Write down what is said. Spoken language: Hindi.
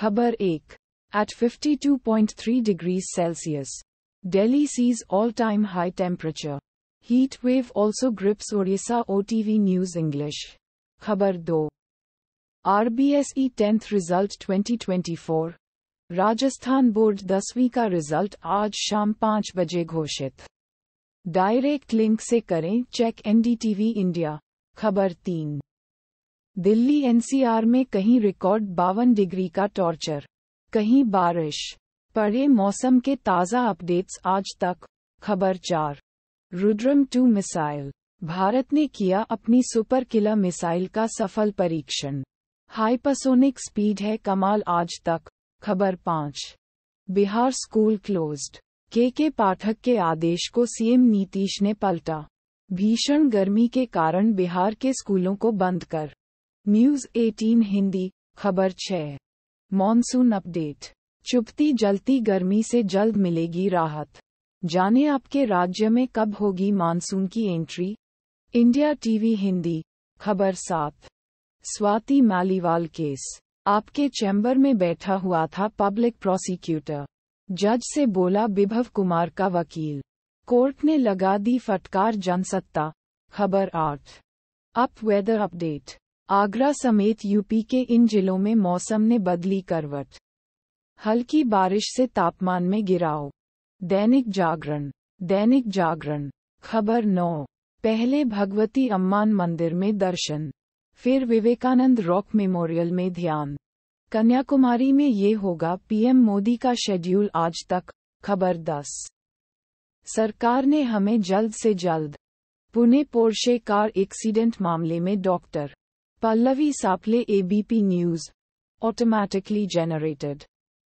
खबर एक At 52.3 degrees Celsius, Delhi sees all-time high temperature. Heat wave also grips Odisha OTV News English. Khabar 2. RBSE 10th result 2024. Rajasthan board दसवीं का रिजल्ट आज शाम पाँच बजे घोषित डायरेक्ट लिंक से करें चेक एनडीटीवी इंडिया खबर तीन दिल्ली एनसीआर में कहीं रिकॉर्ड बावन डिग्री का टॉर्चर कहीं बारिश पढ़े मौसम के ताज़ा अपडेट्स आज तक खबर चार रुद्रम टू मिसाइल भारत ने किया अपनी सुपर किला मिसाइल का सफल परीक्षण हाइपरसोनिक स्पीड है कमाल आज तक खबर पाँच बिहार स्कूल क्लोज्ड के के पाठक के आदेश को सीएम नीतीश ने पलटा भीषण गर्मी के कारण बिहार के स्कूलों को बंद कर न्यूज 18 हिंदी खबर 6 मॉनसून अपडेट चुपती जलती गर्मी से जल्द मिलेगी राहत जाने आपके राज्य में कब होगी मानसून की एंट्री इंडिया टीवी हिंदी खबर सात स्वाति मालीवाल केस आपके चैम्बर में बैठा हुआ था पब्लिक प्रोसिक्यूटर जज से बोला विभव कुमार का वकील कोर्ट ने लगा दी फटकार जनसत्ता खबर आठ अप वेदर अपडेट आगरा समेत यूपी के इन जिलों में मौसम ने बदली करवट हल्की बारिश से तापमान में गिराव दैनिक जागरण दैनिक जागरण खबर नौ पहले भगवती अम्मान मंदिर में दर्शन फिर विवेकानंद रॉक मेमोरियल में ध्यान कन्याकुमारी में ये होगा पीएम मोदी का शेड्यूल आज तक खबर दस सरकार ने हमें जल्द से जल्द पुणे पोर्शे कार एक्सीडेंट मामले में doctor Pallavi Saple ABP News. Automatically generated.